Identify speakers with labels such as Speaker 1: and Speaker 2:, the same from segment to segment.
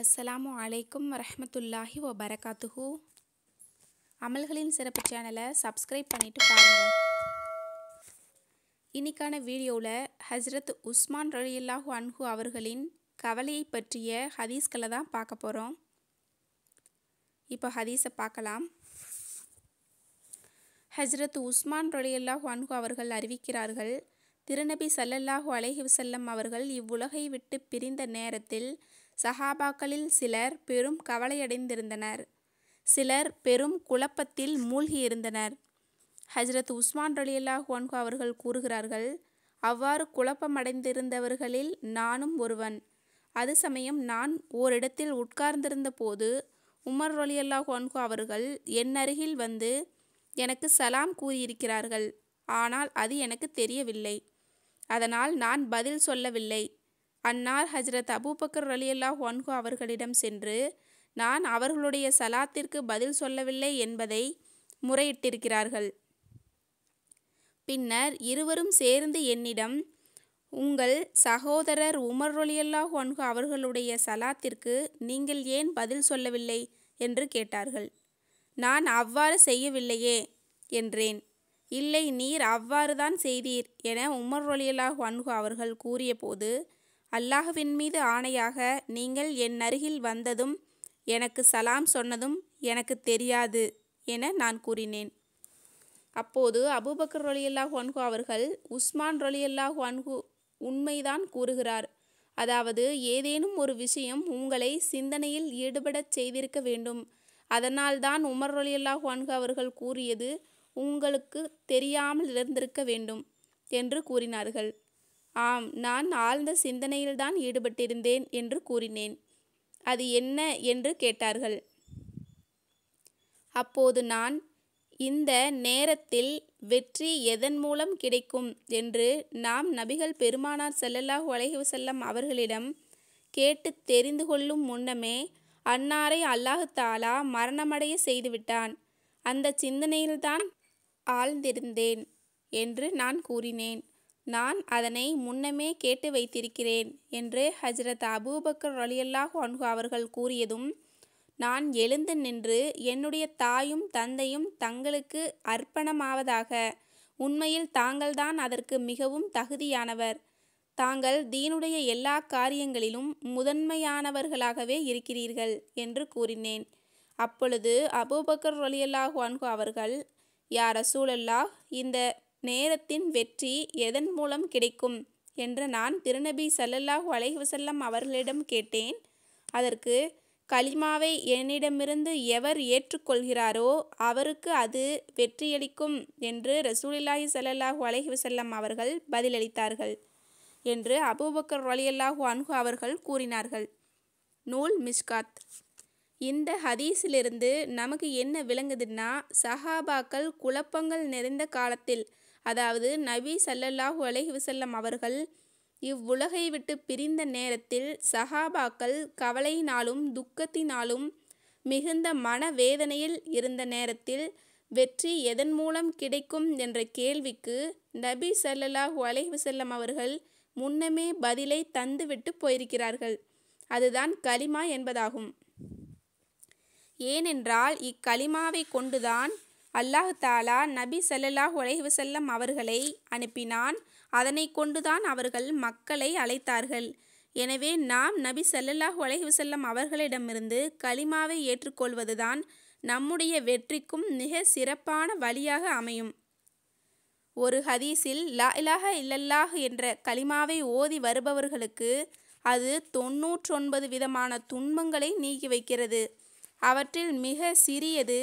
Speaker 1: அஸ்ஸலாமு அலைக்கும் வரமத்துல்லாஹி வபரகாத்துஹூ அமல்களின் சிறப்பு சேனலை சப்ஸ்கிரைப் பண்ணிவிட்டு பாருங்கள் இன்னைக்கான வீடியோவில் ஹஸ்ரத் உஸ்மான் ரலியல்லாஹு அன்ஹு அவர்களின் கவலையை பற்றிய ஹதீஸ்களை தான் பார்க்க போகிறோம் இப்போ ஹதீஸை பார்க்கலாம் ஹஸ்ரத் உஸ்மான் ரலியல்லாஹு அன்ஹு அவர்கள் அறிவிக்கிறார்கள் திருநபி சல்லல்லாஹு அலஹி வசல்லம் அவர்கள் இவ்வுலகை விட்டு பிரிந்த நேரத்தில் சஹாபாக்களில் சிலர் பெரும் கவலையடைந்திருந்தனர் சிலர் பெரும் குழப்பத்தில் மூழ்கியிருந்தனர் ஹஜ்ரத் உஸ்மான் ரலியல்லாஹ் ஒன்கு அவர்கள் கூறுகிறார்கள் அவ்வாறு குழப்பமடைந்திருந்தவர்களில் நானும் ஒருவன் அது சமயம் நான் ஓரிடத்தில் உட்கார்ந்திருந்த போது உமர் ரலியல்லாஹ் ஒன்கு அவர்கள் என் அருகில் வந்து எனக்கு சலாம் கூறியிருக்கிறார்கள் ஆனால் அது எனக்கு தெரியவில்லை அதனால் நான் பதில் சொல்லவில்லை அன்னார் ஹஜ்ரத் அபூபக்கர் ரலியல்லா ஒன்கு அவர்களிடம் சென்று நான் அவர்களுடைய சலாத்திற்கு பதில் சொல்லவில்லை என்பதை முறையிட்டிருக்கிறார்கள் பின்னர் இருவரும் சேர்ந்து என்னிடம் உங்கள் சகோதரர் உமர் ரொலியல்லா ஒன்கு அவர்களுடைய சலாத்திற்கு நீங்கள் ஏன் பதில் சொல்லவில்லை என்று கேட்டார்கள் நான் அவ்வாறு செய்யவில்லையே என்றேன் இல்லை நீர் அவ்வாறுதான் செய்தீர் என உமர் ரொலியல்லா ஒன்கு அவர்கள் கூறியபோது அல்லாஹுவின் மீது ஆணையாக நீங்கள் என் அருகில் வந்ததும் எனக்கு சலாம் சொன்னதும் எனக்கு தெரியாது என நான் கூறினேன் அப்போது அபுபக்கர் ரொலியல்லாஹ் ஹன்ஹு அவர்கள் உஸ்மான் ரொலியல்லாஹ் ஹன்ஹு உண்மைதான் கூறுகிறார் அதாவது ஏதேனும் ஒரு விஷயம் உங்களை சிந்தனையில் ஈடுபடச் செய்திருக்க வேண்டும் அதனால்தான் உமர் ரொலியல்லா ஹன்ஹு அவர்கள் கூறியது உங்களுக்கு தெரியாமல் இருந்திருக்க வேண்டும் என்று கூறினார்கள் ஆம் நான் ஆழ்ந்த சிந்தனையில்தான் ஈடுபட்டிருந்தேன் என்று கூறினேன் அது என்ன என்று கேட்டார்கள் அப்போது நான் இந்த நேரத்தில் வெற்றி எதன் மூலம் கிடைக்கும் என்று நாம் நபிகள் பெருமானார் செல்லல்லாஹ் அலஹி செல்லம் அவர்களிடம் கேட்டு தெரிந்து கொள்ளும் முன்னமே அன்னாரை அல்லாஹாலா தாலா மரணமடைய செய்துவிட்டான் அந்த சிந்தனையில்தான் ஆழ்ந்திருந்தேன் என்று நான் கூறினேன் நான் அதனை முன்னமே கேட்டு வைத்திருக்கிறேன் என்று ஹஜ்ரத் அபூபக்கர் அலியல்லாஹு அன்ஹு அவர்கள் கூறியதும் நான் எழுந்து நின்று என்னுடைய தாயும் தந்தையும் தங்களுக்கு அர்ப்பணமாவதாக உண்மையில் தாங்கள்தான் அதற்கு மிகவும் தகுதியானவர் தாங்கள் தீனுடைய எல்லா காரியங்களிலும் முதன்மையானவர்களாகவே இருக்கிறீர்கள் என்று கூறினேன் அப்பொழுது அபூபக்கர் அலியல்லாஹு அன்ஹு அவர்கள் யார் ரசூலல்லாஹ் இந்த நேரத்தின் வெற்றி எதன் மூலம் கிடைக்கும் என்று நான் திருநபி சல்லல்லாஹ் அலைஹுசல்லம் அவர்களிடம் கேட்டேன் அதற்கு கலிமாவை என்னிடமிருந்து எவர் ஏற்றுக்கொள்கிறாரோ அவருக்கு அது வெற்றியளிக்கும் என்று ரசூலில்லாஹி சல்லாஹு அலஹி வசல்லம் அவர்கள் பதிலளித்தார்கள் என்று அபூபக்கர் அலியல்லாஹூ அன்ஹு அவர்கள் கூறினார்கள் நூல் மிஷ்காத் இந்த ஹதீஸிலிருந்து நமக்கு என்ன விளங்குதுன்னா சஹாபாக்கள் குழப்பங்கள் நிறைந்த காலத்தில் அதாவது நபி சல்லல்லாஹு அலஹி வசல்லம் அவர்கள் இவ்வுலகை விட்டு பிரிந்த நேரத்தில் சஹாபாக்கள் கவலையினாலும் துக்கத்தினாலும் மிகுந்த மனவேதனையில் இருந்த நேரத்தில் வெற்றி எதன் மூலம் கிடைக்கும் என்ற கேள்விக்கு நபி சல்லல்லாஹு அலைஹுசல்லம் அவர்கள் முன்னமே பதிலை தந்துவிட்டு போயிருக்கிறார்கள் அதுதான் களிமா என்பதாகும் ஏனென்றால் இக்களிமாவை கொண்டுதான் அல்லாஹ் தாலா நபி சல்லாஹ் உலஹிவசல்லம் அவர்களை அனுப்பினான் அதனை கொண்டுதான் அவர்கள் மக்களை அழைத்தார்கள் எனவே நாம் நபி சல்லல்லாஹ் உலஹிவசல்லம் அவர்களிடமிருந்து களிமாவை ஏற்றுக்கொள்வதுதான் நம்முடைய வெற்றிக்கும் மிக சிறப்பான வழியாக அமையும் ஒரு ஹதீஸில் லா இலாஹ இல்லல்லாஹ் என்ற களிமாவை ஓதி வருபவர்களுக்கு அது தொன்னூற்றொன்பது விதமான துன்பங்களை நீக்கி வைக்கிறது அவற்றில் மிக சிறியது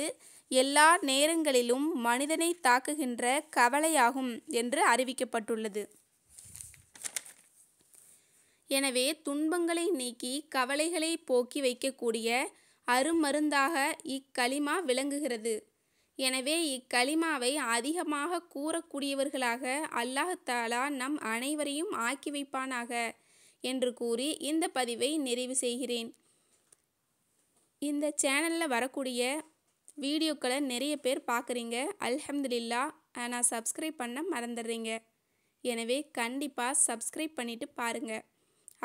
Speaker 1: எல்லா நேரங்களிலும் மனிதனை தாக்குகின்ற கவலையாகும் என்று அறிவிக்கப்பட்டுள்ளது எனவே துன்பங்களை நீக்கி கவலைகளை போக்கி வைக்கக்கூடிய அருமருந்தாக இக்களிமா விளங்குகிறது எனவே இக்களிமாவை அதிகமாக கூறக்கூடியவர்களாக அல்லாஹ் தாலா நம் அனைவரையும் ஆக்கி வைப்பானாக என்று கூறி இந்த பதிவை நிறைவு செய்கிறேன் இந்த சேனலில் வரக்கூடிய வீடியோக்களை நிறைய பேர் பார்க்குறீங்க அல்ஹம்துலில்லா ஆனால் சப்ஸ்கிரைப் பண்ண மறந்துடுறீங்க எனவே கண்டிப்பாக சப்ஸ்கிரைப் பண்ணிவிட்டு பாருங்கள்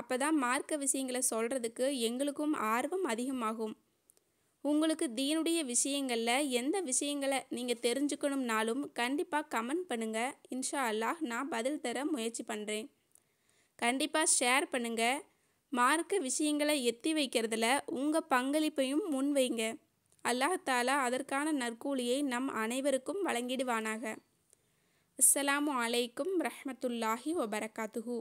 Speaker 1: அப்போ தான் மார்க்க விஷயங்களை சொல்கிறதுக்கு எங்களுக்கும் ஆர்வம் அதிகமாகும் உங்களுக்கு தீனுடைய விஷயங்களில் எந்த விஷயங்களை நீங்கள் தெரிஞ்சுக்கணும்னாலும் கண்டிப்பாக கமெண்ட் பண்ணுங்கள் இன்ஷா அல்லாஹ் நான் பதில் தர முயற்சி பண்ணுறேன் கண்டிப்பாக ஷேர் பண்ணுங்கள் மார்க்க விஷயங்களை எத்தி வைக்கிறதுல உங்கள் பங்களிப்பையும் முன்வைங்க அல்லாஹ் தாலா அதற்கான நற்கூலியை நம் அனைவருக்கும் வழங்கிடுவானாக அஸ்ஸலாமு அலைக்கும் ரஹமத்துல்லாஹி வபரகாத்துஹூ